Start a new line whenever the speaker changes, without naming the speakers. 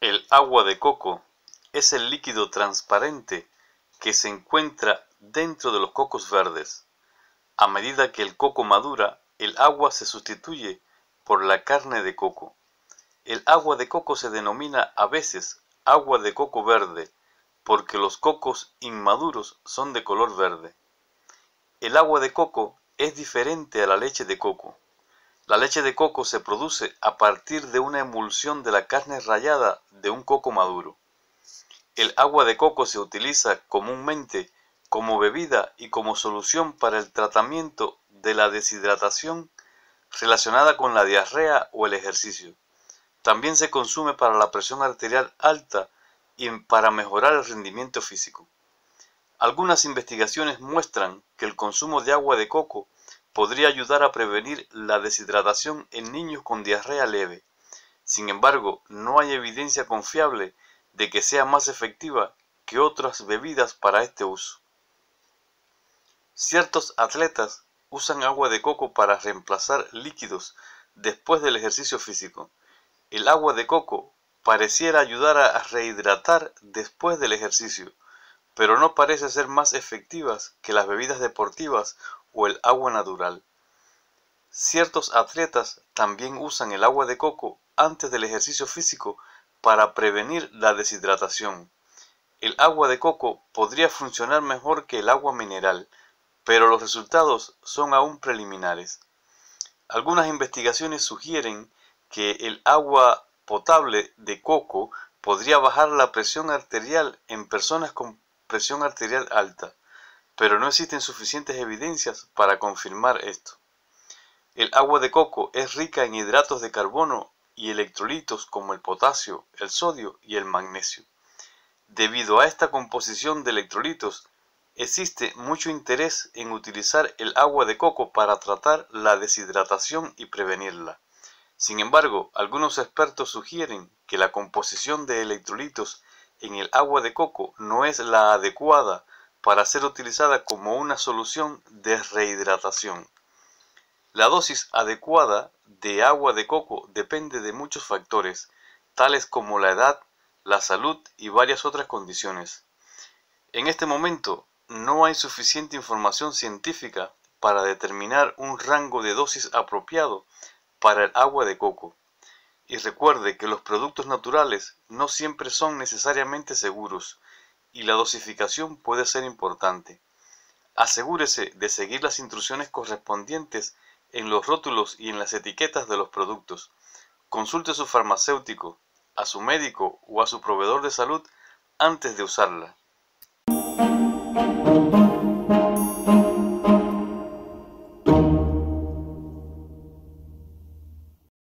El agua de coco es el líquido transparente que se encuentra dentro de los cocos verdes. A medida que el coco madura, el agua se sustituye por la carne de coco. El agua de coco se denomina a veces agua de coco verde porque los cocos inmaduros son de color verde. El agua de coco es diferente a la leche de coco. La leche de coco se produce a partir de una emulsión de la carne rallada de un coco maduro. El agua de coco se utiliza comúnmente como bebida y como solución para el tratamiento de la deshidratación relacionada con la diarrea o el ejercicio. También se consume para la presión arterial alta y para mejorar el rendimiento físico. Algunas investigaciones muestran que el consumo de agua de coco podría ayudar a prevenir la deshidratación en niños con diarrea leve. Sin embargo, no hay evidencia confiable de que sea más efectiva que otras bebidas para este uso. Ciertos atletas usan agua de coco para reemplazar líquidos después del ejercicio físico. El agua de coco pareciera ayudar a rehidratar después del ejercicio, pero no parece ser más efectivas que las bebidas deportivas o el agua natural. Ciertos atletas también usan el agua de coco antes del ejercicio físico para prevenir la deshidratación. El agua de coco podría funcionar mejor que el agua mineral, pero los resultados son aún preliminares. Algunas investigaciones sugieren que el agua potable de coco podría bajar la presión arterial en personas con presión arterial alta, pero no existen suficientes evidencias para confirmar esto. El agua de coco es rica en hidratos de carbono y electrolitos como el potasio, el sodio y el magnesio. Debido a esta composición de electrolitos, existe mucho interés en utilizar el agua de coco para tratar la deshidratación y prevenirla. Sin embargo, algunos expertos sugieren que la composición de electrolitos en el agua de coco no es la adecuada para ser utilizada como una solución de rehidratación. La dosis adecuada de agua de coco depende de muchos factores, tales como la edad, la salud y varias otras condiciones. En este momento no hay suficiente información científica para determinar un rango de dosis apropiado para el agua de coco. Y recuerde que los productos naturales no siempre son necesariamente seguros y la dosificación puede ser importante. Asegúrese de seguir las instrucciones correspondientes en los rótulos y en las etiquetas de los productos. Consulte a su farmacéutico, a su médico o a su proveedor de salud antes de usarla.